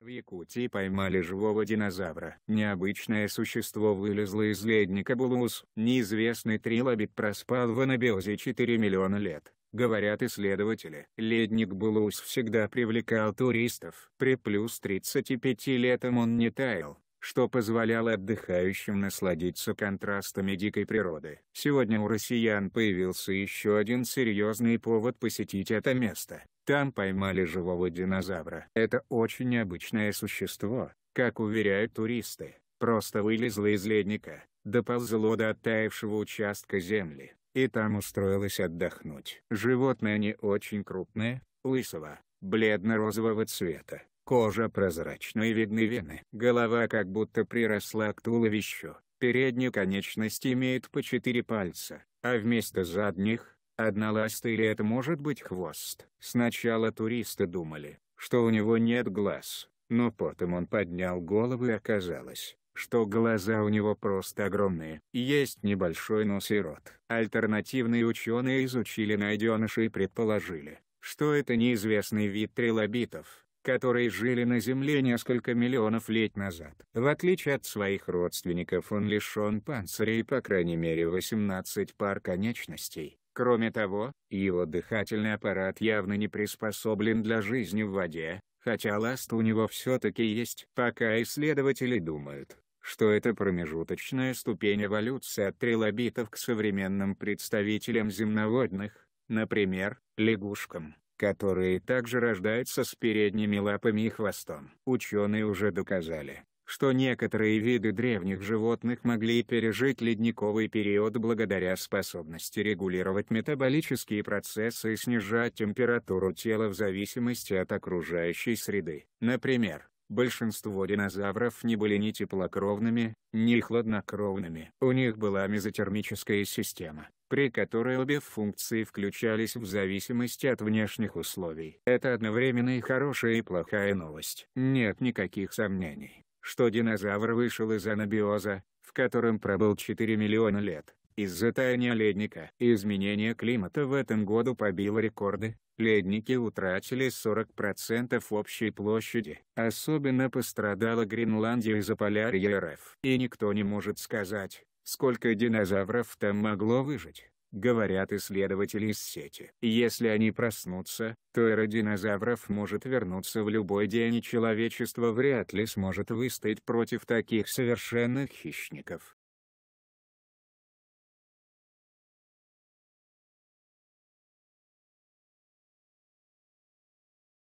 В Якутии поймали живого динозавра. Необычное существо вылезло из ледника Булуус. Неизвестный трилобит проспал в анабиозе 4 миллиона лет. Говорят исследователи, ледник Булуус всегда привлекал туристов. При плюс 35 летом он не таял, что позволяло отдыхающим насладиться контрастами дикой природы. Сегодня у россиян появился еще один серьезный повод посетить это место. Там поймали живого динозавра. Это очень необычное существо, как уверяют туристы, просто вылезло из ледника, доползло до оттаившего участка земли, и там устроилось отдохнуть. Животное не очень крупное, лысого, бледно-розового цвета, кожа прозрачная и видны вены. Голова как будто приросла к туловищу, переднюю конечность имеет по четыре пальца, а вместо задних Одна ласта или это может быть хвост. Сначала туристы думали, что у него нет глаз, но потом он поднял голову и оказалось, что глаза у него просто огромные. Есть небольшой нос и рот. Альтернативные ученые изучили найденыша и предположили, что это неизвестный вид трилобитов, которые жили на Земле несколько миллионов лет назад. В отличие от своих родственников он лишен панциря и по крайней мере 18 пар конечностей. Кроме того, его дыхательный аппарат явно не приспособлен для жизни в воде, хотя ласт у него все-таки есть. Пока исследователи думают, что это промежуточная ступень эволюции от трилобитов к современным представителям земноводных, например, лягушкам, которые также рождаются с передними лапами и хвостом. Ученые уже доказали, что некоторые виды древних животных могли пережить ледниковый период благодаря способности регулировать метаболические процессы и снижать температуру тела в зависимости от окружающей среды. Например, большинство динозавров не были ни теплокровными, ни хладнокровными. У них была мезотермическая система, при которой обе функции включались в зависимости от внешних условий. Это одновременно и хорошая и плохая новость. Нет никаких сомнений, что динозавр вышел из анабиоза, в котором пробыл 4 миллиона лет. Из-за таяния ледника и изменения климата в этом году побило рекорды, ледники утратили 40% общей площади. Особенно пострадала Гренландия из-за Заполярье РФ. И никто не может сказать, сколько динозавров там могло выжить говорят исследователи из сети. Если они проснутся, то эра динозавров может вернуться в любой день и человечество вряд ли сможет выстоять против таких совершенных хищников.